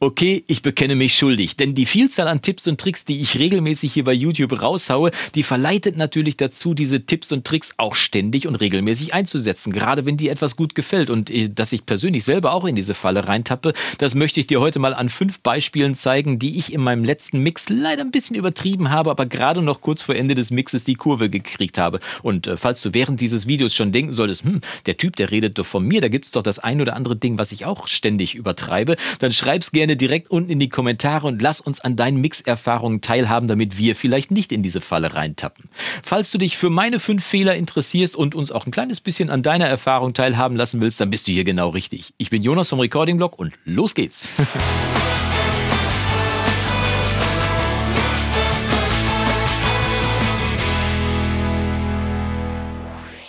Okay, ich bekenne mich schuldig, denn die Vielzahl an Tipps und Tricks, die ich regelmäßig hier bei YouTube raushaue, die verleitet natürlich dazu, diese Tipps und Tricks auch ständig und regelmäßig einzusetzen, gerade wenn dir etwas gut gefällt und äh, dass ich persönlich selber auch in diese Falle reintappe, das möchte ich dir heute mal an fünf Beispielen zeigen, die ich in meinem letzten Mix leider ein bisschen übertrieben habe, aber gerade noch kurz vor Ende des Mixes die Kurve gekriegt habe. Und äh, falls du während dieses Videos schon denken solltest, hm, der Typ, der redet doch von mir, da gibt's doch das ein oder andere Ding, was ich auch ständig übertreibe, dann schreib's gerne gerne direkt unten in die Kommentare und lass uns an deinen Mixerfahrungen teilhaben, damit wir vielleicht nicht in diese Falle reintappen. Falls du dich für meine fünf Fehler interessierst und uns auch ein kleines bisschen an deiner Erfahrung teilhaben lassen willst, dann bist du hier genau richtig. Ich bin Jonas vom Recording Blog und los geht's.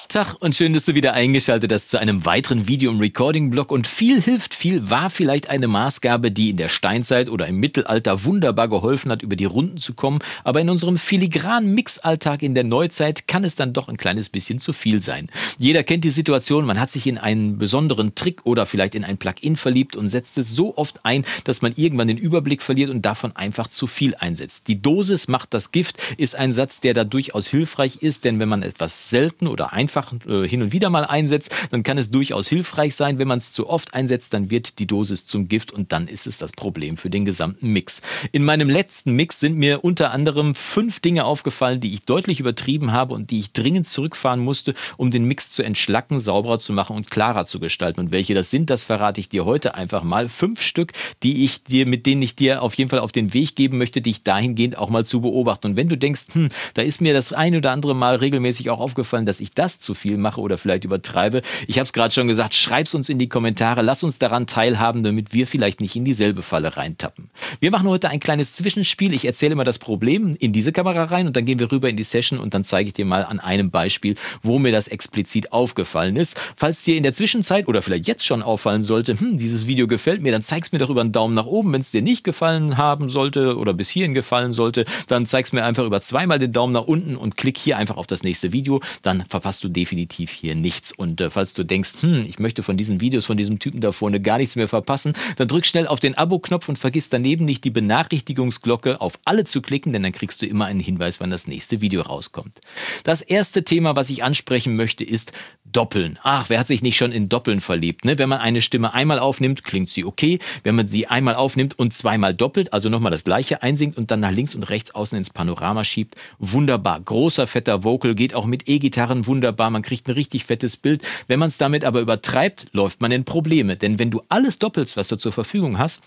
Tag und schön, dass du wieder eingeschaltet hast zu einem weiteren Video im Recording-Blog. Und viel hilft viel war vielleicht eine Maßgabe, die in der Steinzeit oder im Mittelalter wunderbar geholfen hat, über die Runden zu kommen. Aber in unserem filigranen Mixalltag in der Neuzeit kann es dann doch ein kleines bisschen zu viel sein. Jeder kennt die Situation, man hat sich in einen besonderen Trick oder vielleicht in ein Plugin verliebt und setzt es so oft ein, dass man irgendwann den Überblick verliert und davon einfach zu viel einsetzt. Die Dosis macht das Gift ist ein Satz, der da durchaus hilfreich ist, denn wenn man etwas selten oder einfach einfach äh, hin und wieder mal einsetzt, dann kann es durchaus hilfreich sein. Wenn man es zu oft einsetzt, dann wird die Dosis zum Gift und dann ist es das Problem für den gesamten Mix. In meinem letzten Mix sind mir unter anderem fünf Dinge aufgefallen, die ich deutlich übertrieben habe und die ich dringend zurückfahren musste, um den Mix zu entschlacken, sauberer zu machen und klarer zu gestalten. Und welche das sind, das verrate ich dir heute einfach mal. Fünf Stück, die ich dir, mit denen ich dir auf jeden Fall auf den Weg geben möchte, dich dahingehend auch mal zu beobachten. Und wenn du denkst, hm, da ist mir das ein oder andere Mal regelmäßig auch aufgefallen, dass ich das zu zu viel mache oder vielleicht übertreibe. Ich habe es gerade schon gesagt, schreib's uns in die Kommentare, lass uns daran teilhaben, damit wir vielleicht nicht in dieselbe Falle reintappen. Wir machen heute ein kleines Zwischenspiel. Ich erzähle mal das Problem in diese Kamera rein und dann gehen wir rüber in die Session und dann zeige ich dir mal an einem Beispiel, wo mir das explizit aufgefallen ist. Falls dir in der Zwischenzeit oder vielleicht jetzt schon auffallen sollte, hm, dieses Video gefällt mir, dann zeig's mir doch über einen Daumen nach oben. Wenn es dir nicht gefallen haben sollte oder bis hierhin gefallen sollte, dann zeig's mir einfach über zweimal den Daumen nach unten und klick hier einfach auf das nächste Video. Dann verpasst du den definitiv hier nichts. Und äh, falls du denkst, hm, ich möchte von diesen Videos von diesem Typen da vorne gar nichts mehr verpassen, dann drück schnell auf den Abo-Knopf und vergiss daneben nicht die Benachrichtigungsglocke auf alle zu klicken, denn dann kriegst du immer einen Hinweis, wann das nächste Video rauskommt. Das erste Thema, was ich ansprechen möchte, ist Doppeln. Ach, wer hat sich nicht schon in Doppeln verliebt? Ne? Wenn man eine Stimme einmal aufnimmt, klingt sie okay. Wenn man sie einmal aufnimmt und zweimal doppelt, also nochmal das gleiche einsingt und dann nach links und rechts außen ins Panorama schiebt, wunderbar. Großer, fetter Vocal geht auch mit E-Gitarren wunderbar. Man kriegt ein richtig fettes Bild. Wenn man es damit aber übertreibt, läuft man in Probleme. Denn wenn du alles doppelst, was du zur Verfügung hast,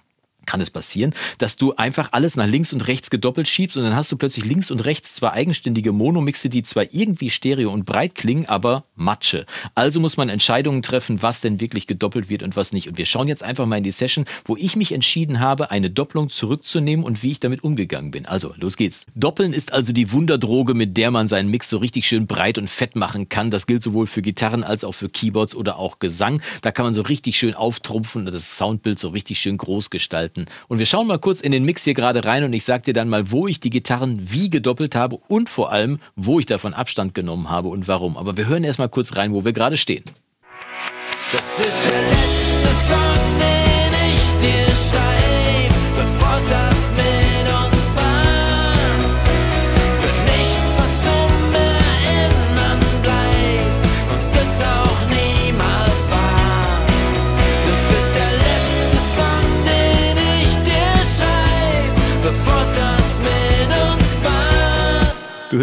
kann es passieren, dass du einfach alles nach links und rechts gedoppelt schiebst und dann hast du plötzlich links und rechts zwei eigenständige Monomixe, die zwar irgendwie stereo und breit klingen, aber Matsche. Also muss man Entscheidungen treffen, was denn wirklich gedoppelt wird und was nicht. Und wir schauen jetzt einfach mal in die Session, wo ich mich entschieden habe, eine Doppelung zurückzunehmen und wie ich damit umgegangen bin. Also, los geht's. Doppeln ist also die Wunderdroge, mit der man seinen Mix so richtig schön breit und fett machen kann. Das gilt sowohl für Gitarren als auch für Keyboards oder auch Gesang. Da kann man so richtig schön auftrumpfen und das Soundbild so richtig schön groß gestalten gestalten. Und wir schauen mal kurz in den Mix hier gerade rein und ich sag dir dann mal, wo ich die Gitarren wie gedoppelt habe und vor allem, wo ich davon Abstand genommen habe und warum. Aber wir hören erst mal kurz rein, wo wir gerade stehen. Das ist der letzte Song, den ich dir schreibe, bevor es das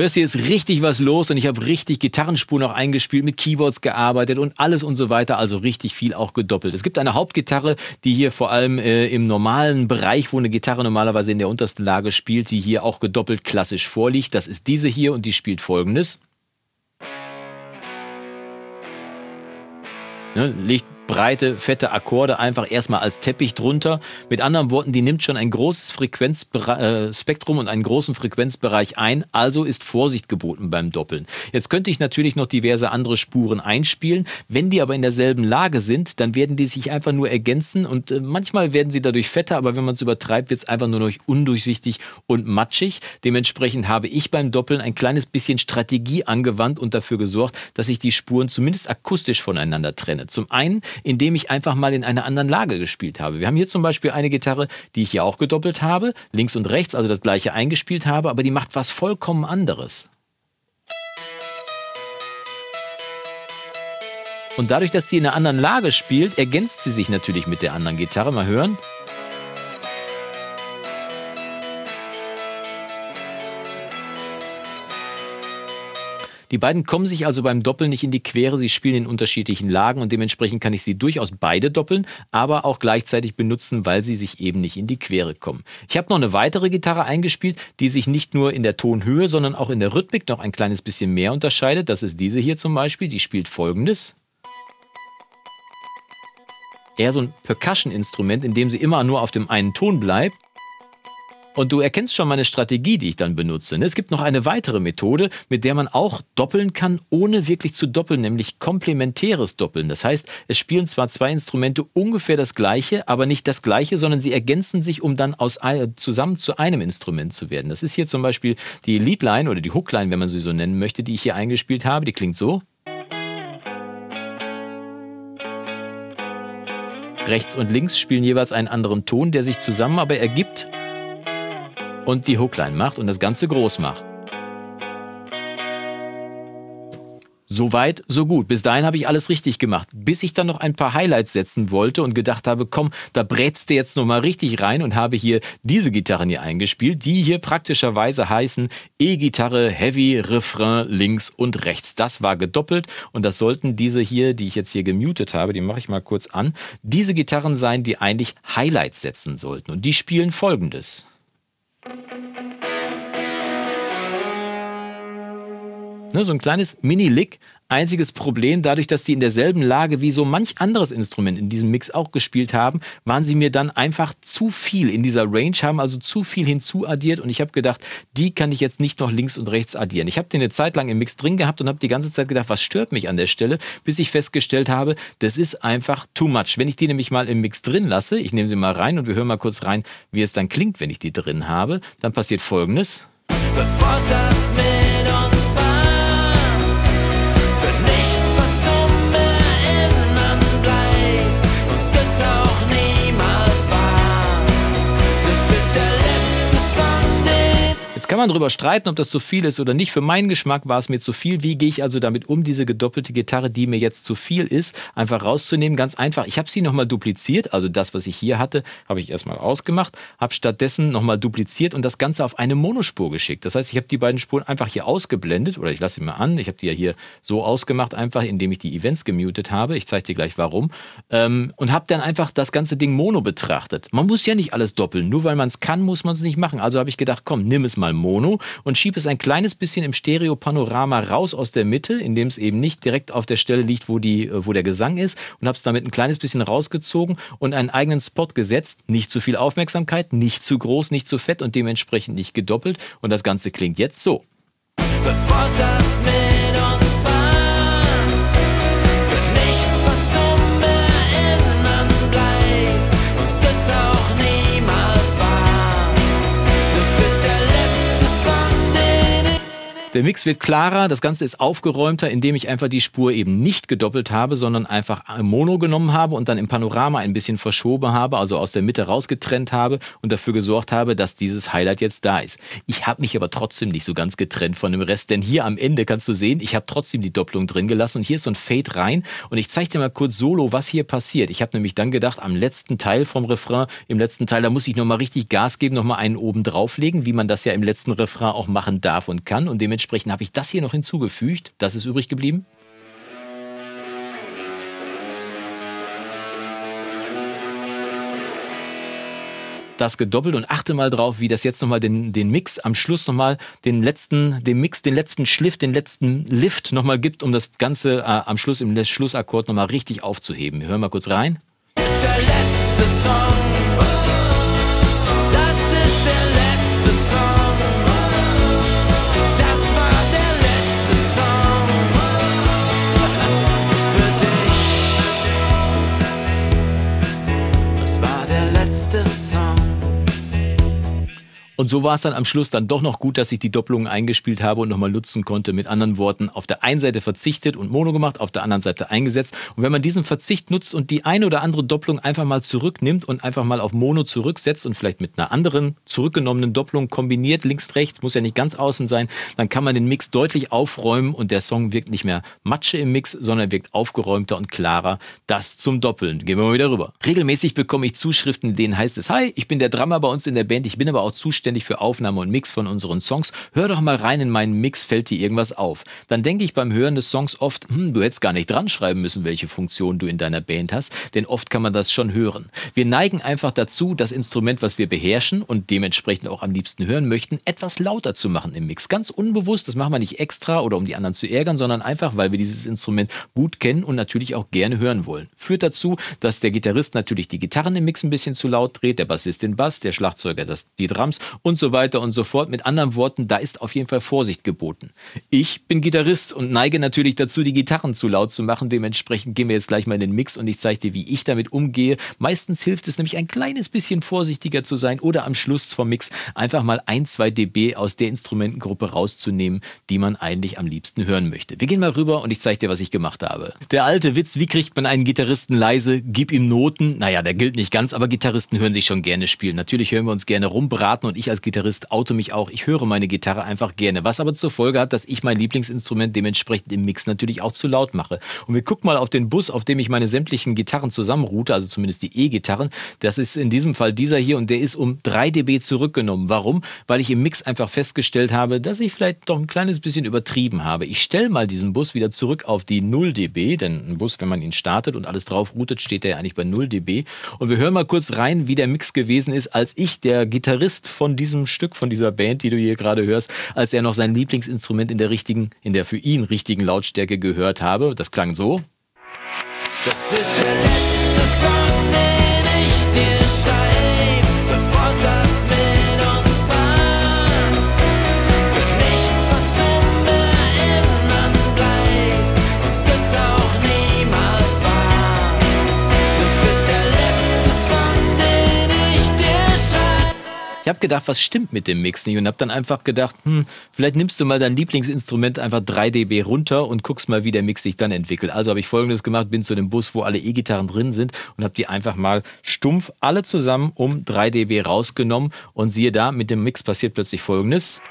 hörst, hier ist richtig was los und ich habe richtig Gitarrenspuren auch eingespielt, mit Keyboards gearbeitet und alles und so weiter, also richtig viel auch gedoppelt. Es gibt eine Hauptgitarre, die hier vor allem äh, im normalen Bereich, wo eine Gitarre normalerweise in der untersten Lage spielt, die hier auch gedoppelt klassisch vorliegt. Das ist diese hier und die spielt folgendes. Ne, legt breite, fette Akkorde einfach erstmal als Teppich drunter. Mit anderen Worten, die nimmt schon ein großes Frequenzspektrum äh, und einen großen Frequenzbereich ein, also ist Vorsicht geboten beim Doppeln. Jetzt könnte ich natürlich noch diverse andere Spuren einspielen. Wenn die aber in derselben Lage sind, dann werden die sich einfach nur ergänzen und äh, manchmal werden sie dadurch fetter, aber wenn man es übertreibt, wird es einfach nur noch undurchsichtig und matschig. Dementsprechend habe ich beim Doppeln ein kleines bisschen Strategie angewandt und dafür gesorgt, dass ich die Spuren zumindest akustisch voneinander trenne. Zum einen, indem ich einfach mal in einer anderen Lage gespielt habe. Wir haben hier zum Beispiel eine Gitarre, die ich hier auch gedoppelt habe, links und rechts, also das gleiche eingespielt habe, aber die macht was vollkommen anderes. Und dadurch, dass sie in einer anderen Lage spielt, ergänzt sie sich natürlich mit der anderen Gitarre. Mal hören. Die beiden kommen sich also beim Doppeln nicht in die Quere, sie spielen in unterschiedlichen Lagen und dementsprechend kann ich sie durchaus beide doppeln, aber auch gleichzeitig benutzen, weil sie sich eben nicht in die Quere kommen. Ich habe noch eine weitere Gitarre eingespielt, die sich nicht nur in der Tonhöhe, sondern auch in der Rhythmik noch ein kleines bisschen mehr unterscheidet. Das ist diese hier zum Beispiel, die spielt folgendes eher so ein Percussion-Instrument, in dem sie immer nur auf dem einen Ton bleibt. Und du erkennst schon meine Strategie, die ich dann benutze. Ne? Es gibt noch eine weitere Methode, mit der man auch doppeln kann, ohne wirklich zu doppeln, nämlich komplementäres Doppeln. Das heißt, es spielen zwar zwei Instrumente ungefähr das gleiche, aber nicht das gleiche, sondern sie ergänzen sich, um dann aus, zusammen zu einem Instrument zu werden. Das ist hier zum Beispiel die Leadline oder die Hookline, wenn man sie so nennen möchte, die ich hier eingespielt habe. Die klingt so. Rechts und links spielen jeweils einen anderen Ton, der sich zusammen aber ergibt und die Hookline macht und das Ganze groß macht. Soweit, so gut. Bis dahin habe ich alles richtig gemacht. Bis ich dann noch ein paar Highlights setzen wollte und gedacht habe, komm, da brätst du jetzt nochmal richtig rein und habe hier diese Gitarren hier eingespielt, die hier praktischerweise heißen E-Gitarre, Heavy, Refrain, links und rechts. Das war gedoppelt und das sollten diese hier, die ich jetzt hier gemutet habe, die mache ich mal kurz an, diese Gitarren sein, die eigentlich Highlights setzen sollten. Und die spielen folgendes. Ne, so ein kleines Mini-Lick. Einziges Problem, dadurch, dass die in derselben Lage wie so manch anderes Instrument in diesem Mix auch gespielt haben, waren sie mir dann einfach zu viel in dieser Range, haben also zu viel hinzuaddiert und ich habe gedacht, die kann ich jetzt nicht noch links und rechts addieren. Ich habe den eine Zeit lang im Mix drin gehabt und habe die ganze Zeit gedacht, was stört mich an der Stelle, bis ich festgestellt habe, das ist einfach too much. Wenn ich die nämlich mal im Mix drin lasse, ich nehme sie mal rein und wir hören mal kurz rein, wie es dann klingt, wenn ich die drin habe, dann passiert folgendes. Bevor das mit uns war kann man darüber streiten, ob das zu viel ist oder nicht. Für meinen Geschmack war es mir zu viel. Wie gehe ich also damit um, diese gedoppelte Gitarre, die mir jetzt zu viel ist, einfach rauszunehmen? Ganz einfach. Ich habe sie nochmal dupliziert. Also das, was ich hier hatte, habe ich erstmal ausgemacht, habe stattdessen nochmal dupliziert und das Ganze auf eine Monospur geschickt. Das heißt, ich habe die beiden Spuren einfach hier ausgeblendet oder ich lasse sie mal an. Ich habe die ja hier so ausgemacht, einfach indem ich die Events gemutet habe. Ich zeige dir gleich warum. Ähm, und habe dann einfach das ganze Ding mono betrachtet. Man muss ja nicht alles doppeln. Nur weil man es kann, muss man es nicht machen. Also habe ich gedacht, komm, nimm es mal Mono und schiebe es ein kleines bisschen im Stereo-Panorama raus aus der Mitte, indem es eben nicht direkt auf der Stelle liegt, wo, die, äh, wo der Gesang ist und habe es damit ein kleines bisschen rausgezogen und einen eigenen Spot gesetzt. Nicht zu viel Aufmerksamkeit, nicht zu groß, nicht zu fett und dementsprechend nicht gedoppelt und das Ganze klingt jetzt so. Bevor das mit Der Mix wird klarer, das Ganze ist aufgeräumter, indem ich einfach die Spur eben nicht gedoppelt habe, sondern einfach im Mono genommen habe und dann im Panorama ein bisschen verschoben habe, also aus der Mitte rausgetrennt habe und dafür gesorgt habe, dass dieses Highlight jetzt da ist. Ich habe mich aber trotzdem nicht so ganz getrennt von dem Rest, denn hier am Ende kannst du sehen, ich habe trotzdem die Doppelung drin gelassen und hier ist so ein Fade rein und ich zeige dir mal kurz solo, was hier passiert. Ich habe nämlich dann gedacht, am letzten Teil vom Refrain, im letzten Teil, da muss ich nochmal richtig Gas geben, nochmal einen oben drauflegen, wie man das ja im letzten Refrain auch machen darf und kann und dementsprechend mitsprechen, habe ich das hier noch hinzugefügt. Das ist übrig geblieben. das gedoppelt und achte mal drauf, wie das jetzt nochmal den, den Mix am Schluss nochmal den letzten, den Mix, den letzten Schliff, den letzten Lift nochmal gibt, um das Ganze äh, am Schluss im Schlussakkord nochmal richtig aufzuheben. Wir hören mal kurz rein. Ist der letzte Song. Und so war es dann am Schluss dann doch noch gut, dass ich die Doppelungen eingespielt habe und nochmal nutzen konnte. Mit anderen Worten, auf der einen Seite verzichtet und Mono gemacht, auf der anderen Seite eingesetzt. Und wenn man diesen Verzicht nutzt und die eine oder andere Doppelung einfach mal zurücknimmt und einfach mal auf Mono zurücksetzt und vielleicht mit einer anderen zurückgenommenen Doppelung kombiniert, links, rechts, muss ja nicht ganz außen sein, dann kann man den Mix deutlich aufräumen und der Song wirkt nicht mehr Matsche im Mix, sondern wirkt aufgeräumter und klarer. Das zum Doppeln. Gehen wir mal wieder rüber. Regelmäßig bekomme ich Zuschriften, denen heißt es, hi, ich bin der Drummer bei uns in der Band, ich bin aber auch zuständig zuständig für Aufnahme und Mix von unseren Songs. Hör doch mal rein in meinen Mix, fällt dir irgendwas auf. Dann denke ich beim Hören des Songs oft, hm, du hättest gar nicht dran schreiben müssen, welche Funktion du in deiner Band hast, denn oft kann man das schon hören. Wir neigen einfach dazu, das Instrument, was wir beherrschen und dementsprechend auch am liebsten hören möchten, etwas lauter zu machen im Mix. Ganz unbewusst, das machen wir nicht extra oder um die anderen zu ärgern, sondern einfach, weil wir dieses Instrument gut kennen und natürlich auch gerne hören wollen. Führt dazu, dass der Gitarrist natürlich die Gitarren im Mix ein bisschen zu laut dreht, der Bassist den Bass, der Schlagzeuger das, die Drums und so weiter und so fort. Mit anderen Worten, da ist auf jeden Fall Vorsicht geboten. Ich bin Gitarrist und neige natürlich dazu, die Gitarren zu laut zu machen. Dementsprechend gehen wir jetzt gleich mal in den Mix und ich zeige dir, wie ich damit umgehe. Meistens hilft es nämlich ein kleines bisschen vorsichtiger zu sein oder am Schluss vom Mix einfach mal ein, zwei dB aus der Instrumentengruppe rauszunehmen, die man eigentlich am liebsten hören möchte. Wir gehen mal rüber und ich zeige dir, was ich gemacht habe. Der alte Witz, wie kriegt man einen Gitarristen leise? Gib ihm Noten. Naja, der gilt nicht ganz, aber Gitarristen hören sich schon gerne spielen. Natürlich hören wir uns gerne rumbraten und ich als Gitarrist oute mich auch, ich höre meine Gitarre einfach gerne, was aber zur Folge hat, dass ich mein Lieblingsinstrument dementsprechend im Mix natürlich auch zu laut mache. Und wir gucken mal auf den Bus, auf dem ich meine sämtlichen Gitarren zusammenrute, also zumindest die E-Gitarren. Das ist in diesem Fall dieser hier und der ist um 3 dB zurückgenommen. Warum? Weil ich im Mix einfach festgestellt habe, dass ich vielleicht doch ein kleines bisschen übertrieben habe. Ich stelle mal diesen Bus wieder zurück auf die 0 dB, denn ein Bus, wenn man ihn startet und alles drauf routet, steht der ja eigentlich bei 0 dB. Und wir hören mal kurz rein, wie der Mix gewesen ist, als ich, der Gitarrist von diesem Stück, von dieser Band, die du hier gerade hörst, als er noch sein Lieblingsinstrument in der richtigen, in der für ihn richtigen Lautstärke gehört habe. Das klang so. Das ist der letzte Song, den ich dir schreibe. habe gedacht, was stimmt mit dem Mix nicht und habe dann einfach gedacht, hm, vielleicht nimmst du mal dein Lieblingsinstrument einfach 3 dB runter und guckst mal, wie der Mix sich dann entwickelt. Also habe ich folgendes gemacht, bin zu dem Bus, wo alle E-Gitarren drin sind und habe die einfach mal stumpf alle zusammen um 3 dB rausgenommen und siehe da, mit dem Mix passiert plötzlich folgendes.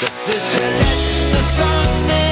Das ist der letzte Song,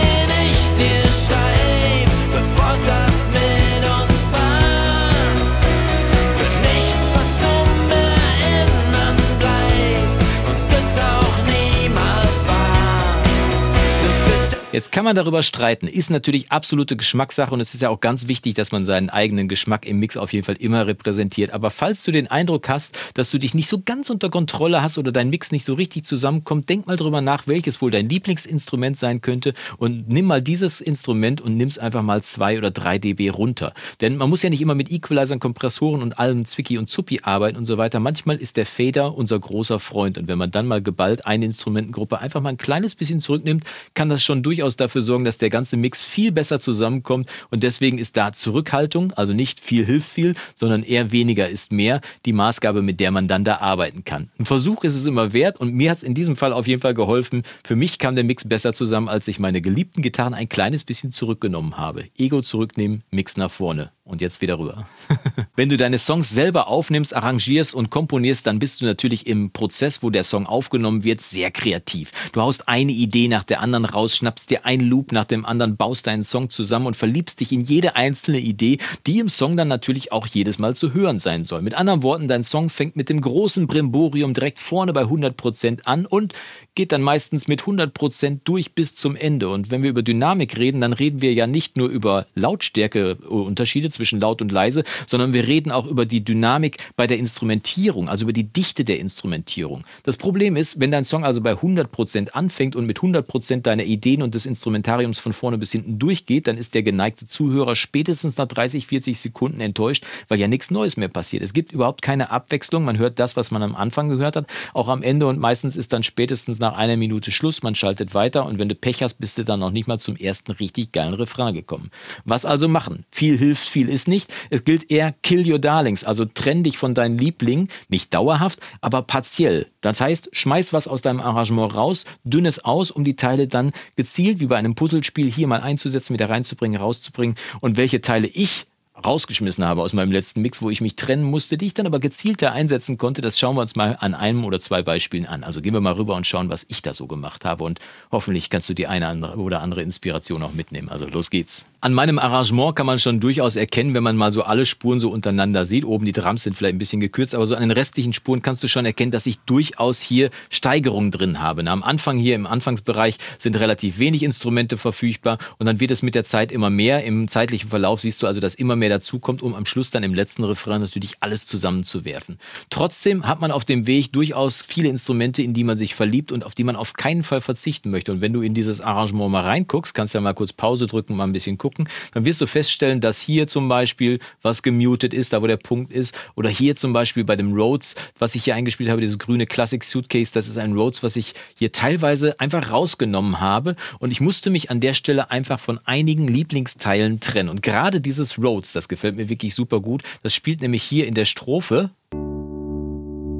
Jetzt kann man darüber streiten. Ist natürlich absolute Geschmackssache und es ist ja auch ganz wichtig, dass man seinen eigenen Geschmack im Mix auf jeden Fall immer repräsentiert. Aber falls du den Eindruck hast, dass du dich nicht so ganz unter Kontrolle hast oder dein Mix nicht so richtig zusammenkommt, denk mal drüber nach, welches wohl dein Lieblingsinstrument sein könnte und nimm mal dieses Instrument und nimm es einfach mal zwei oder drei dB runter. Denn man muss ja nicht immer mit Equalizern, Kompressoren und allem Zwicky und Zuppi arbeiten und so weiter. Manchmal ist der Fader unser großer Freund und wenn man dann mal geballt eine Instrumentengruppe einfach mal ein kleines bisschen zurücknimmt, kann das schon durchaus durchaus dafür sorgen, dass der ganze Mix viel besser zusammenkommt. Und deswegen ist da Zurückhaltung, also nicht viel hilft viel, sondern eher weniger ist mehr, die Maßgabe, mit der man dann da arbeiten kann. Ein Versuch ist es immer wert und mir hat es in diesem Fall auf jeden Fall geholfen. Für mich kam der Mix besser zusammen, als ich meine geliebten Gitarren ein kleines bisschen zurückgenommen habe. Ego zurücknehmen, Mix nach vorne. Und jetzt wieder rüber. Wenn du deine Songs selber aufnimmst, arrangierst und komponierst, dann bist du natürlich im Prozess, wo der Song aufgenommen wird, sehr kreativ. Du haust eine Idee nach der anderen raus, schnappst dir ein Loop nach dem anderen, baust deinen Song zusammen und verliebst dich in jede einzelne Idee, die im Song dann natürlich auch jedes Mal zu hören sein soll. Mit anderen Worten, dein Song fängt mit dem großen Brimborium direkt vorne bei 100% an und geht dann meistens mit 100% durch bis zum Ende. Und wenn wir über Dynamik reden, dann reden wir ja nicht nur über Lautstärkeunterschiede zwischen laut und leise, sondern wir reden auch über die Dynamik bei der Instrumentierung, also über die Dichte der Instrumentierung. Das Problem ist, wenn dein Song also bei 100% anfängt und mit 100% deine Ideen und des des Instrumentariums von vorne bis hinten durchgeht, dann ist der geneigte Zuhörer spätestens nach 30, 40 Sekunden enttäuscht, weil ja nichts Neues mehr passiert. Es gibt überhaupt keine Abwechslung. Man hört das, was man am Anfang gehört hat, auch am Ende und meistens ist dann spätestens nach einer Minute Schluss. Man schaltet weiter und wenn du Pech hast, bist du dann noch nicht mal zum ersten richtig geilen Refrain gekommen. Was also machen? Viel hilft, viel ist nicht. Es gilt eher Kill Your Darlings, also trenn dich von deinen Lieblingen, nicht dauerhaft, aber partiell. Das heißt, schmeiß was aus deinem Arrangement raus, dünn es aus, um die Teile dann gezielt gezielt wie bei einem Puzzlespiel hier mal einzusetzen, wieder reinzubringen, rauszubringen und welche Teile ich rausgeschmissen habe aus meinem letzten Mix, wo ich mich trennen musste, die ich dann aber gezielter einsetzen konnte. Das schauen wir uns mal an einem oder zwei Beispielen an. Also gehen wir mal rüber und schauen, was ich da so gemacht habe und hoffentlich kannst du die eine oder andere Inspiration auch mitnehmen. Also los geht's. An meinem Arrangement kann man schon durchaus erkennen, wenn man mal so alle Spuren so untereinander sieht. Oben die Drums sind vielleicht ein bisschen gekürzt, aber so an den restlichen Spuren kannst du schon erkennen, dass ich durchaus hier Steigerungen drin habe. Na, am Anfang hier im Anfangsbereich sind relativ wenig Instrumente verfügbar und dann wird es mit der Zeit immer mehr. Im zeitlichen Verlauf siehst du also, dass immer mehr dazukommt, um am Schluss dann im letzten Refrain natürlich alles zusammenzuwerfen. Trotzdem hat man auf dem Weg durchaus viele Instrumente, in die man sich verliebt und auf die man auf keinen Fall verzichten möchte. Und wenn du in dieses Arrangement mal reinguckst, kannst ja mal kurz Pause drücken, mal ein bisschen gucken, dann wirst du feststellen, dass hier zum Beispiel was gemutet ist, da wo der Punkt ist, oder hier zum Beispiel bei dem Rhodes, was ich hier eingespielt habe, dieses grüne Classic Suitcase, das ist ein Rhodes, was ich hier teilweise einfach rausgenommen habe und ich musste mich an der Stelle einfach von einigen Lieblingsteilen trennen. Und gerade dieses Rhodes, das das gefällt mir wirklich super gut. Das spielt nämlich hier in der Strophe.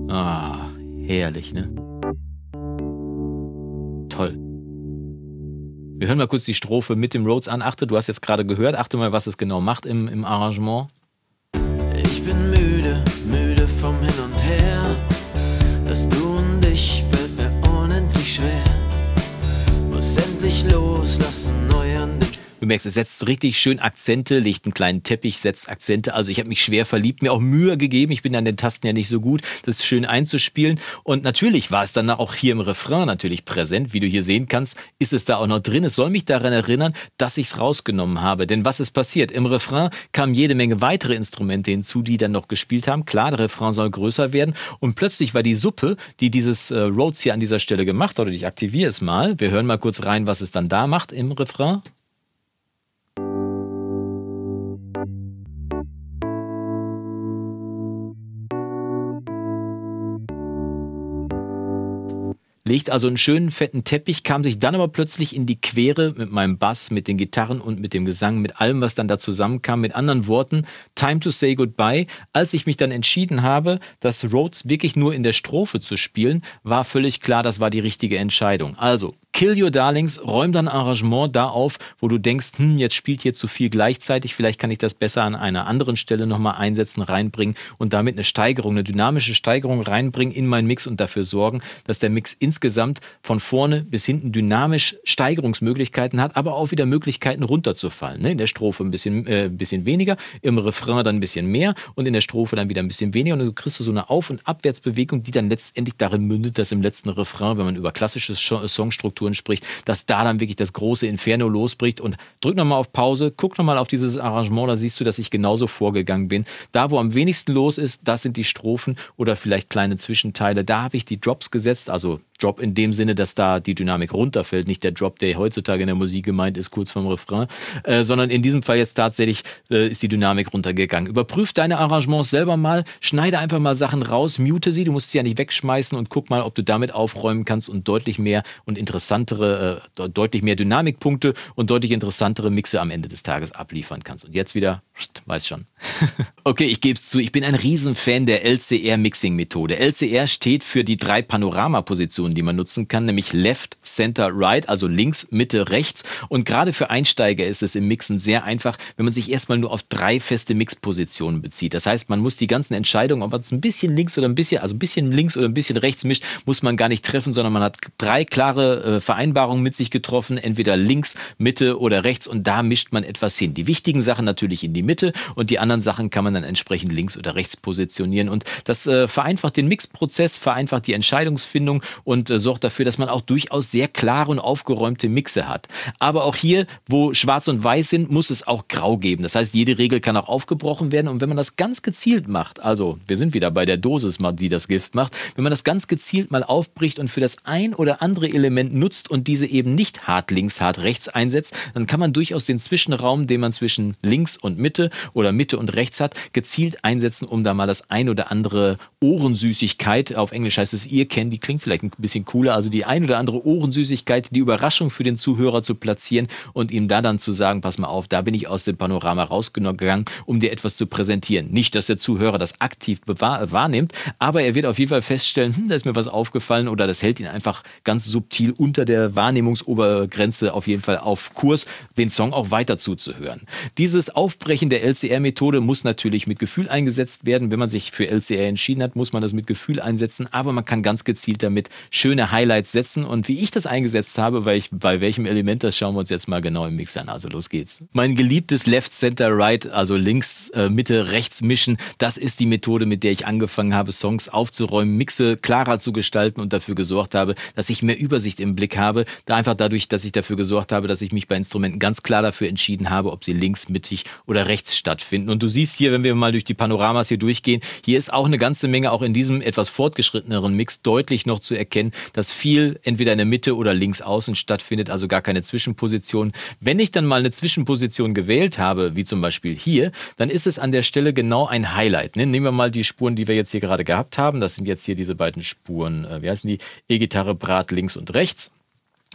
Ah, herrlich, ne? Toll. Wir hören mal kurz die Strophe mit dem Rhodes an. Achte, du hast jetzt gerade gehört. Achte mal, was es genau macht im, im Arrangement. Ich bin müde, müde vom Hin und Her. Das Du und dich fällt mir unendlich schwer. Muss endlich loslassen, neu an Du merkst, es setzt richtig schön Akzente, legt einen kleinen Teppich, setzt Akzente. Also ich habe mich schwer verliebt, mir auch Mühe gegeben. Ich bin an den Tasten ja nicht so gut, das schön einzuspielen. Und natürlich war es dann auch hier im Refrain natürlich präsent. Wie du hier sehen kannst, ist es da auch noch drin. Es soll mich daran erinnern, dass ich es rausgenommen habe. Denn was ist passiert? Im Refrain kamen jede Menge weitere Instrumente hinzu, die dann noch gespielt haben. Klar, der Refrain soll größer werden. Und plötzlich war die Suppe, die dieses äh, Rhodes hier an dieser Stelle gemacht hat, oder ich aktiviere es mal. Wir hören mal kurz rein, was es dann da macht im Refrain. legt also einen schönen fetten Teppich, kam sich dann aber plötzlich in die Quere mit meinem Bass, mit den Gitarren und mit dem Gesang, mit allem, was dann da zusammenkam. Mit anderen Worten, Time to Say Goodbye. Als ich mich dann entschieden habe, das Rhodes wirklich nur in der Strophe zu spielen, war völlig klar, das war die richtige Entscheidung. Also, Kill Your Darlings, räum dein Arrangement da auf, wo du denkst, hm, jetzt spielt hier zu viel gleichzeitig, vielleicht kann ich das besser an einer anderen Stelle nochmal einsetzen, reinbringen und damit eine Steigerung, eine dynamische Steigerung reinbringen in meinen Mix und dafür sorgen, dass der Mix insgesamt von vorne bis hinten dynamisch Steigerungsmöglichkeiten hat, aber auch wieder Möglichkeiten runterzufallen. Ne? In der Strophe ein bisschen, äh, ein bisschen weniger, im Refrain dann ein bisschen mehr und in der Strophe dann wieder ein bisschen weniger und du kriegst so eine Auf- und Abwärtsbewegung, die dann letztendlich darin mündet, dass im letzten Refrain, wenn man über klassische Songstruktur Strukturen spricht, dass da dann wirklich das große Inferno losbricht. Und drück nochmal auf Pause, guck nochmal auf dieses Arrangement, da siehst du, dass ich genauso vorgegangen bin. Da, wo am wenigsten los ist, das sind die Strophen oder vielleicht kleine Zwischenteile. Da habe ich die Drops gesetzt, also Drop in dem Sinne, dass da die Dynamik runterfällt, nicht der Drop, der heutzutage in der Musik gemeint ist, kurz vom Refrain, äh, sondern in diesem Fall jetzt tatsächlich äh, ist die Dynamik runtergegangen. Überprüf deine Arrangements selber mal, schneide einfach mal Sachen raus, mute sie, du musst sie ja nicht wegschmeißen und guck mal, ob du damit aufräumen kannst und deutlich mehr und interessantere, äh, deutlich mehr Dynamikpunkte und deutlich interessantere Mixe am Ende des Tages abliefern kannst. Und jetzt wieder, weiß schon. okay, ich gebe es zu, ich bin ein Riesenfan der LCR-Mixing-Methode. LCR steht für die drei Panoramapositionen Funktionen, die man nutzen kann, nämlich Left, Center, Right, also links, Mitte, rechts. Und gerade für Einsteiger ist es im Mixen sehr einfach, wenn man sich erstmal nur auf drei feste Mixpositionen bezieht. Das heißt, man muss die ganzen Entscheidungen, ob man es ein bisschen links oder ein bisschen, also ein bisschen links oder ein bisschen rechts mischt, muss man gar nicht treffen, sondern man hat drei klare äh, Vereinbarungen mit sich getroffen, entweder links, Mitte oder rechts. Und da mischt man etwas hin. Die wichtigen Sachen natürlich in die Mitte und die anderen Sachen kann man dann entsprechend links oder rechts positionieren. Und das äh, vereinfacht den Mixprozess, vereinfacht die Entscheidungsfindung und und äh, sorgt dafür, dass man auch durchaus sehr klare und aufgeräumte Mixe hat. Aber auch hier, wo schwarz und weiß sind, muss es auch grau geben. Das heißt, jede Regel kann auch aufgebrochen werden. Und wenn man das ganz gezielt macht, also wir sind wieder bei der Dosis, die das Gift macht, wenn man das ganz gezielt mal aufbricht und für das ein oder andere Element nutzt und diese eben nicht hart links, hart rechts einsetzt, dann kann man durchaus den Zwischenraum, den man zwischen links und Mitte oder Mitte und rechts hat, gezielt einsetzen, um da mal das ein oder andere Ohrensüßigkeit, auf Englisch heißt es Ear Candy, klingt vielleicht ein ein bisschen cooler. Also die ein oder andere Ohrensüßigkeit, die Überraschung für den Zuhörer zu platzieren und ihm da dann zu sagen, pass mal auf, da bin ich aus dem Panorama rausgegangen, um dir etwas zu präsentieren. Nicht, dass der Zuhörer das aktiv wahrnimmt, aber er wird auf jeden Fall feststellen, hm, da ist mir was aufgefallen oder das hält ihn einfach ganz subtil unter der Wahrnehmungsobergrenze auf jeden Fall auf Kurs, den Song auch weiter zuzuhören. Dieses Aufbrechen der LCR-Methode muss natürlich mit Gefühl eingesetzt werden. Wenn man sich für LCR entschieden hat, muss man das mit Gefühl einsetzen, aber man kann ganz gezielt damit schöne Highlights setzen. Und wie ich das eingesetzt habe, weil ich, bei welchem Element, das schauen wir uns jetzt mal genau im Mix an. Also los geht's. Mein geliebtes Left, Center, Right, also links, äh, Mitte, rechts mischen, das ist die Methode, mit der ich angefangen habe, Songs aufzuräumen, Mixe klarer zu gestalten und dafür gesorgt habe, dass ich mehr Übersicht im Blick habe. Da einfach dadurch, dass ich dafür gesorgt habe, dass ich mich bei Instrumenten ganz klar dafür entschieden habe, ob sie links, mittig oder rechts stattfinden. Und du siehst hier, wenn wir mal durch die Panoramas hier durchgehen, hier ist auch eine ganze Menge, auch in diesem etwas fortgeschritteneren Mix, deutlich noch zu erkennen, erkennen, dass viel entweder in der Mitte oder links außen stattfindet, also gar keine Zwischenposition. Wenn ich dann mal eine Zwischenposition gewählt habe, wie zum Beispiel hier, dann ist es an der Stelle genau ein Highlight. Ne? Nehmen wir mal die Spuren, die wir jetzt hier gerade gehabt haben. Das sind jetzt hier diese beiden Spuren, äh, wie heißen die? E-Gitarre, Brat links und rechts.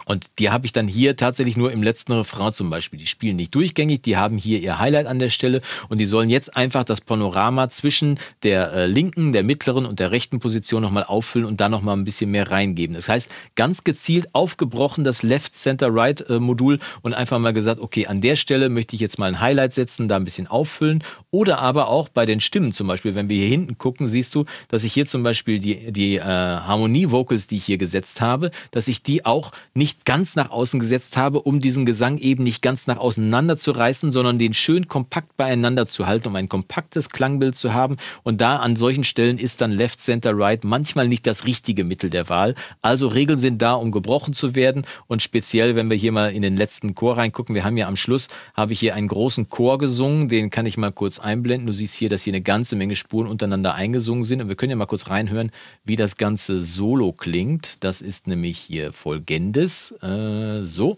Und die habe ich dann hier tatsächlich nur im letzten Refrain zum Beispiel. Die spielen nicht durchgängig, die haben hier ihr Highlight an der Stelle und die sollen jetzt einfach das Panorama zwischen der äh, linken, der mittleren und der rechten Position nochmal auffüllen und da nochmal ein bisschen mehr reingeben. Das heißt, ganz gezielt aufgebrochen das Left, Center, Right äh, Modul und einfach mal gesagt, okay, an der Stelle möchte ich jetzt mal ein Highlight setzen, da ein bisschen auffüllen. Oder aber auch bei den Stimmen zum Beispiel, wenn wir hier hinten gucken, siehst du, dass ich hier zum Beispiel die, die äh, Harmonie-Vocals, die ich hier gesetzt habe, dass ich die auch nicht nicht ganz nach außen gesetzt habe, um diesen Gesang eben nicht ganz nach auseinander zu reißen, sondern den schön kompakt beieinander zu halten, um ein kompaktes Klangbild zu haben. Und da an solchen Stellen ist dann Left, Center, Right manchmal nicht das richtige Mittel der Wahl. Also Regeln sind da, um gebrochen zu werden. Und speziell, wenn wir hier mal in den letzten Chor reingucken, wir haben ja am Schluss, habe ich hier einen großen Chor gesungen, den kann ich mal kurz einblenden. Du siehst hier, dass hier eine ganze Menge Spuren untereinander eingesungen sind. Und wir können ja mal kurz reinhören, wie das ganze Solo klingt. Das ist nämlich hier Folgendes. Äh, so.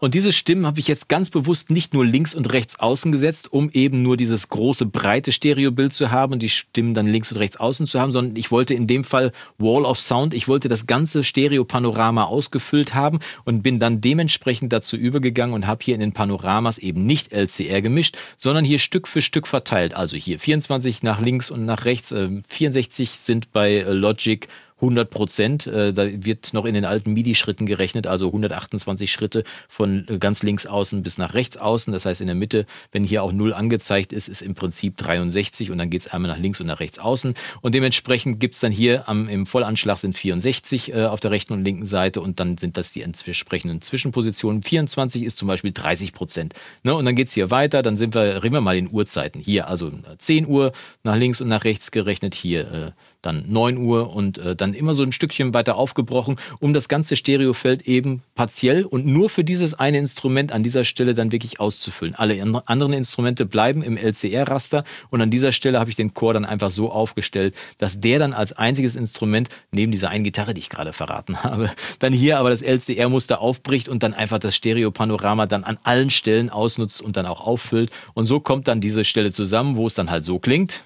Und diese Stimmen habe ich jetzt ganz bewusst nicht nur links und rechts außen gesetzt, um eben nur dieses große, breite Stereobild zu haben und die Stimmen dann links und rechts außen zu haben, sondern ich wollte in dem Fall Wall of Sound, ich wollte das ganze Stereopanorama ausgefüllt haben und bin dann dementsprechend dazu übergegangen und habe hier in den Panoramas eben nicht LCR gemischt, sondern hier Stück für Stück verteilt. Also hier 24 nach links und nach rechts, 64 äh, sind bei äh, Logic, 100 Prozent. Äh, da wird noch in den alten MIDI-Schritten gerechnet, also 128 Schritte von äh, ganz links außen bis nach rechts außen. Das heißt, in der Mitte, wenn hier auch 0 angezeigt ist, ist im Prinzip 63 und dann geht es einmal nach links und nach rechts außen. Und dementsprechend gibt es dann hier am, im Vollanschlag sind 64 äh, auf der rechten und linken Seite und dann sind das die entsprechenden Zwischenpositionen. 24 ist zum Beispiel 30 Prozent. Ne? Und dann geht es hier weiter, dann sind wir, reden wir mal in Uhrzeiten. Hier also 10 äh, Uhr nach links und nach rechts gerechnet, hier äh, dann 9 Uhr und äh, dann immer so ein Stückchen weiter aufgebrochen, um das ganze Stereofeld eben partiell und nur für dieses eine Instrument an dieser Stelle dann wirklich auszufüllen. Alle anderen Instrumente bleiben im LCR-Raster und an dieser Stelle habe ich den Chor dann einfach so aufgestellt, dass der dann als einziges Instrument neben dieser einen Gitarre, die ich gerade verraten habe, dann hier aber das LCR-Muster aufbricht und dann einfach das Stereopanorama dann an allen Stellen ausnutzt und dann auch auffüllt. Und so kommt dann diese Stelle zusammen, wo es dann halt so klingt.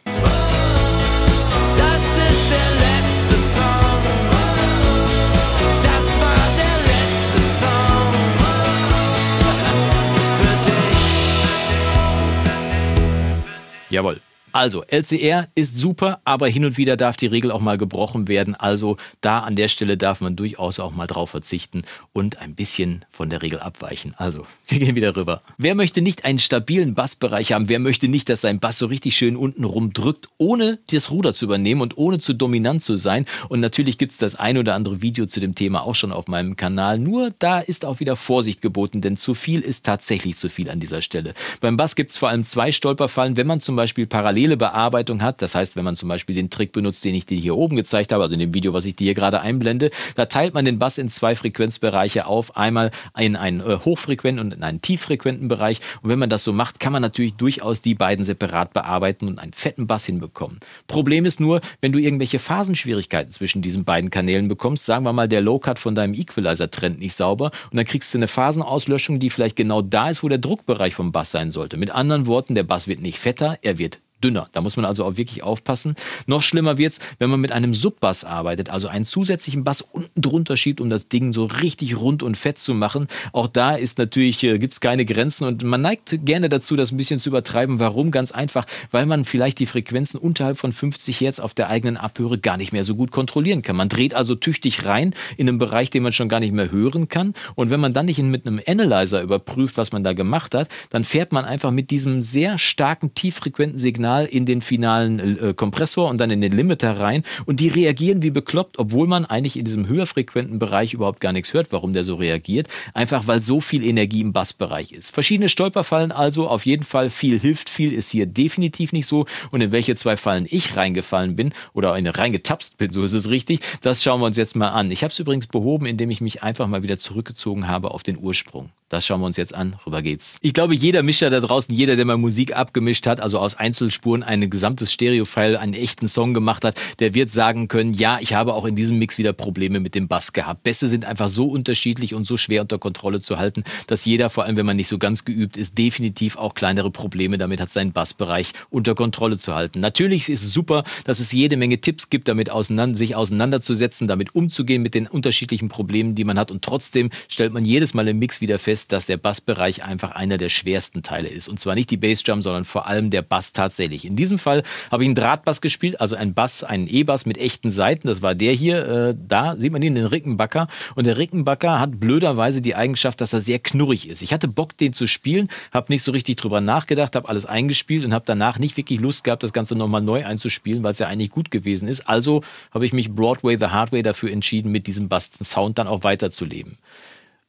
Jawohl. Also, LCR ist super, aber hin und wieder darf die Regel auch mal gebrochen werden. Also, da an der Stelle darf man durchaus auch mal drauf verzichten und ein bisschen von der Regel abweichen. Also, wir gehen wieder rüber. Wer möchte nicht einen stabilen Bassbereich haben? Wer möchte nicht, dass sein Bass so richtig schön unten rumdrückt, ohne das Ruder zu übernehmen und ohne zu dominant zu sein? Und natürlich gibt es das ein oder andere Video zu dem Thema auch schon auf meinem Kanal. Nur da ist auch wieder Vorsicht geboten, denn zu viel ist tatsächlich zu viel an dieser Stelle. Beim Bass gibt es vor allem zwei Stolperfallen, wenn man zum Beispiel parallel parallele Bearbeitung hat. Das heißt, wenn man zum Beispiel den Trick benutzt, den ich dir hier oben gezeigt habe, also in dem Video, was ich dir hier gerade einblende, da teilt man den Bass in zwei Frequenzbereiche auf. Einmal in einen äh, hochfrequenten und in einen tieffrequenten Bereich. Und wenn man das so macht, kann man natürlich durchaus die beiden separat bearbeiten und einen fetten Bass hinbekommen. Problem ist nur, wenn du irgendwelche Phasenschwierigkeiten zwischen diesen beiden Kanälen bekommst, sagen wir mal, der Low Cut von deinem Equalizer trennt nicht sauber und dann kriegst du eine Phasenauslöschung, die vielleicht genau da ist, wo der Druckbereich vom Bass sein sollte. Mit anderen Worten, der Bass wird nicht fetter, er wird dünner. Da muss man also auch wirklich aufpassen. Noch schlimmer wird's, wenn man mit einem Subbass arbeitet, also einen zusätzlichen Bass unten drunter schiebt, um das Ding so richtig rund und fett zu machen. Auch da ist natürlich, äh, gibt's keine Grenzen und man neigt gerne dazu, das ein bisschen zu übertreiben. Warum? Ganz einfach, weil man vielleicht die Frequenzen unterhalb von 50 Hertz auf der eigenen Abhöre gar nicht mehr so gut kontrollieren kann. Man dreht also tüchtig rein in einen Bereich, den man schon gar nicht mehr hören kann. Und wenn man dann nicht mit einem Analyzer überprüft, was man da gemacht hat, dann fährt man einfach mit diesem sehr starken, tieffrequenten Signal Signal in den finalen äh, Kompressor und dann in den Limiter rein und die reagieren wie bekloppt, obwohl man eigentlich in diesem höherfrequenten Bereich überhaupt gar nichts hört, warum der so reagiert. Einfach weil so viel Energie im Bassbereich ist. Verschiedene Stolperfallen also, auf jeden Fall viel hilft, viel ist hier definitiv nicht so und in welche zwei Fallen ich reingefallen bin oder in reingetapst bin, so ist es richtig, das schauen wir uns jetzt mal an. Ich habe es übrigens behoben, indem ich mich einfach mal wieder zurückgezogen habe auf den Ursprung. Das schauen wir uns jetzt an. Rüber geht's. Ich glaube, jeder Mischer da draußen, jeder, der mal Musik abgemischt hat, also aus Einzelspuren ein gesamtes Stereo-File, einen echten Song gemacht hat, der wird sagen können, ja, ich habe auch in diesem Mix wieder Probleme mit dem Bass gehabt. Bässe sind einfach so unterschiedlich und so schwer unter Kontrolle zu halten, dass jeder, vor allem wenn man nicht so ganz geübt ist, definitiv auch kleinere Probleme damit hat, seinen Bassbereich unter Kontrolle zu halten. Natürlich ist es super, dass es jede Menge Tipps gibt, damit auseinander, sich auseinanderzusetzen, damit umzugehen mit den unterschiedlichen Problemen, die man hat. Und trotzdem stellt man jedes Mal im Mix wieder fest, ist, dass der Bassbereich einfach einer der schwersten Teile ist. Und zwar nicht die Bassdrum, sondern vor allem der Bass tatsächlich. In diesem Fall habe ich einen Drahtbass gespielt, also einen Bass, einen E-Bass mit echten Seiten. Das war der hier. Äh, da sieht man ihn, den Rickenbacker. Und der Rickenbacker hat blöderweise die Eigenschaft, dass er sehr knurrig ist. Ich hatte Bock, den zu spielen, habe nicht so richtig drüber nachgedacht, habe alles eingespielt und habe danach nicht wirklich Lust gehabt, das Ganze nochmal neu einzuspielen, weil es ja eigentlich gut gewesen ist. Also habe ich mich Broadway the Hardway dafür entschieden, mit diesem Bass-Sound dann auch weiterzuleben.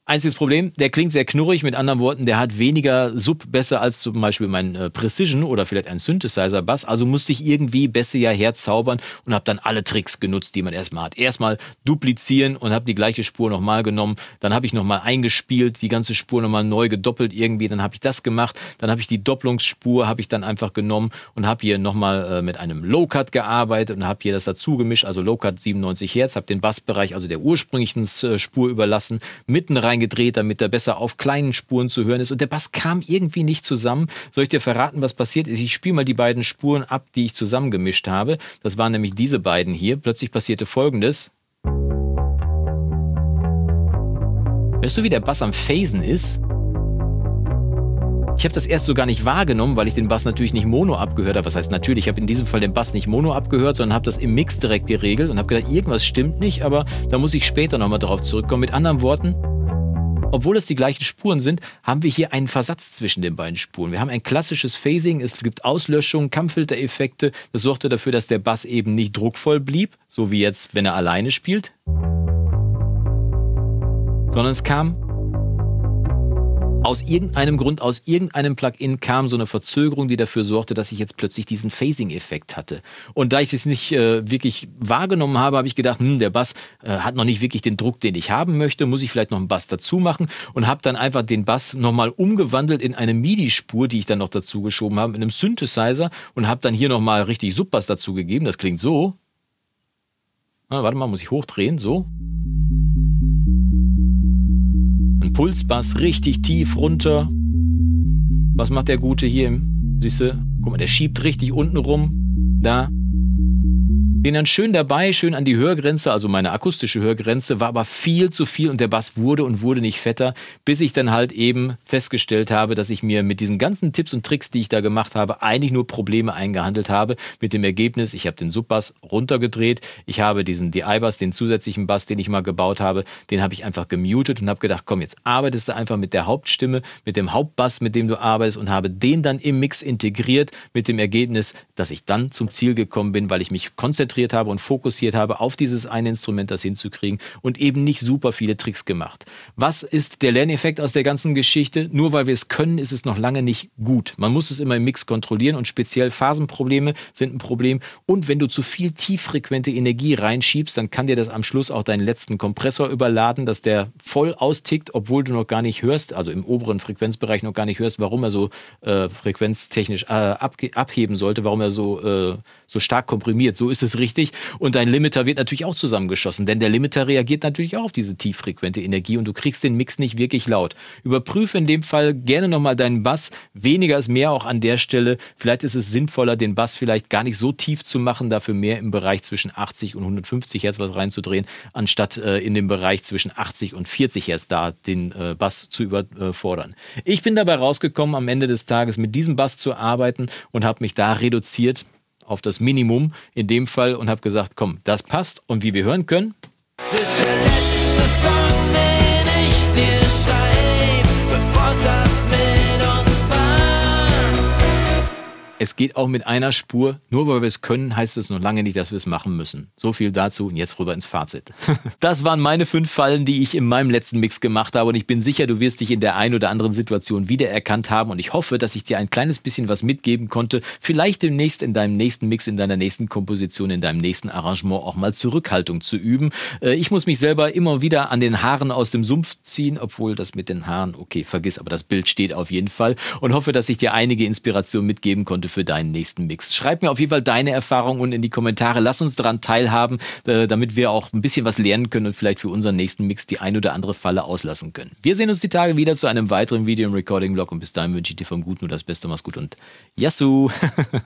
Einziges Problem, der klingt sehr knurrig, mit anderen Worten, der hat weniger sub besser als zum Beispiel mein äh, Precision oder vielleicht ein Synthesizer-Bass. Also musste ich irgendwie Bässe ja herzaubern und habe dann alle Tricks genutzt, die man erstmal hat. Erstmal duplizieren und habe die gleiche Spur nochmal genommen. Dann habe ich nochmal eingespielt, die ganze Spur nochmal neu gedoppelt irgendwie. Dann habe ich das gemacht. Dann habe ich die Doppelungsspur, habe ich dann einfach genommen und habe hier nochmal äh, mit einem Low-Cut gearbeitet und habe hier das dazu gemischt. Also Low-Cut 97 Hertz, habe den Bassbereich, also der ursprünglichen äh, Spur überlassen, mitten rein reingedreht, damit er besser auf kleinen Spuren zu hören ist. Und der Bass kam irgendwie nicht zusammen. Soll ich dir verraten, was passiert ist? Ich spiele mal die beiden Spuren ab, die ich zusammengemischt habe. Das waren nämlich diese beiden hier. Plötzlich passierte Folgendes. Weißt du, wie der Bass am Phasen ist? Ich habe das erst so gar nicht wahrgenommen, weil ich den Bass natürlich nicht mono abgehört habe. Was heißt natürlich, ich habe in diesem Fall den Bass nicht mono abgehört, sondern habe das im Mix direkt geregelt und habe gedacht, irgendwas stimmt nicht, aber da muss ich später nochmal drauf zurückkommen. Mit anderen Worten, obwohl es die gleichen Spuren sind, haben wir hier einen Versatz zwischen den beiden Spuren. Wir haben ein klassisches Phasing, es gibt Auslöschungen, Kammfiltereffekte. Das sorgte dafür, dass der Bass eben nicht druckvoll blieb, so wie jetzt, wenn er alleine spielt. Sondern es kam aus irgendeinem Grund, aus irgendeinem Plugin kam so eine Verzögerung, die dafür sorgte, dass ich jetzt plötzlich diesen Phasing-Effekt hatte. Und da ich es nicht äh, wirklich wahrgenommen habe, habe ich gedacht, hm, der Bass äh, hat noch nicht wirklich den Druck, den ich haben möchte, muss ich vielleicht noch einen Bass dazu machen und habe dann einfach den Bass nochmal umgewandelt in eine MIDI-Spur, die ich dann noch dazu geschoben habe, in einem Synthesizer und habe dann hier nochmal richtig Subbass dazu gegeben. Das klingt so. Ah, warte mal, muss ich hochdrehen, so. Pulsbass richtig tief runter. Was macht der Gute hier? Siehst du? Guck mal, der schiebt richtig unten rum. Da den dann schön dabei, schön an die Hörgrenze, also meine akustische Hörgrenze, war aber viel zu viel und der Bass wurde und wurde nicht fetter, bis ich dann halt eben festgestellt habe, dass ich mir mit diesen ganzen Tipps und Tricks, die ich da gemacht habe, eigentlich nur Probleme eingehandelt habe. Mit dem Ergebnis, ich habe den Subbass runtergedreht, ich habe diesen DI-Bass, den zusätzlichen Bass, den ich mal gebaut habe, den habe ich einfach gemutet und habe gedacht, komm, jetzt arbeitest du einfach mit der Hauptstimme, mit dem Hauptbass, mit dem du arbeitest und habe den dann im Mix integriert mit dem Ergebnis, dass ich dann zum Ziel gekommen bin, weil ich mich konzentriert konzentriert habe und fokussiert habe auf dieses eine Instrument, das hinzukriegen und eben nicht super viele Tricks gemacht. Was ist der Lerneffekt aus der ganzen Geschichte? Nur weil wir es können, ist es noch lange nicht gut. Man muss es immer im Mix kontrollieren und speziell Phasenprobleme sind ein Problem. Und wenn du zu viel tieffrequente Energie reinschiebst, dann kann dir das am Schluss auch deinen letzten Kompressor überladen, dass der voll austickt, obwohl du noch gar nicht hörst, also im oberen Frequenzbereich noch gar nicht hörst, warum er so äh, frequenztechnisch äh, abheben sollte, warum er so, äh, so stark komprimiert. So ist es richtig richtig. Und dein Limiter wird natürlich auch zusammengeschossen, denn der Limiter reagiert natürlich auch auf diese tieffrequente Energie und du kriegst den Mix nicht wirklich laut. Überprüfe in dem Fall gerne nochmal deinen Bass. Weniger ist mehr auch an der Stelle. Vielleicht ist es sinnvoller, den Bass vielleicht gar nicht so tief zu machen, dafür mehr im Bereich zwischen 80 und 150 Hertz was reinzudrehen, anstatt äh, in dem Bereich zwischen 80 und 40 Hertz da den äh, Bass zu überfordern. Ich bin dabei rausgekommen, am Ende des Tages mit diesem Bass zu arbeiten und habe mich da reduziert auf das Minimum in dem Fall und habe gesagt, komm, das passt. Und wie wir hören können. Es ist der letzte Song. es geht auch mit einer Spur. Nur weil wir es können, heißt es noch lange nicht, dass wir es machen müssen. So viel dazu und jetzt rüber ins Fazit. das waren meine fünf Fallen, die ich in meinem letzten Mix gemacht habe und ich bin sicher, du wirst dich in der einen oder anderen Situation wiedererkannt haben und ich hoffe, dass ich dir ein kleines bisschen was mitgeben konnte, vielleicht demnächst in deinem nächsten Mix, in deiner nächsten Komposition, in deinem nächsten Arrangement auch mal Zurückhaltung zu üben. Äh, ich muss mich selber immer wieder an den Haaren aus dem Sumpf ziehen, obwohl das mit den Haaren, okay, vergiss, aber das Bild steht auf jeden Fall und hoffe, dass ich dir einige Inspirationen mitgeben konnte für deinen nächsten Mix. Schreib mir auf jeden Fall deine Erfahrungen und in die Kommentare. Lass uns daran teilhaben, äh, damit wir auch ein bisschen was lernen können und vielleicht für unseren nächsten Mix die ein oder andere Falle auslassen können. Wir sehen uns die Tage wieder zu einem weiteren Video im recording blog und bis dahin wünsche ich dir vom Guten nur das Beste. Mach's gut und Yassou!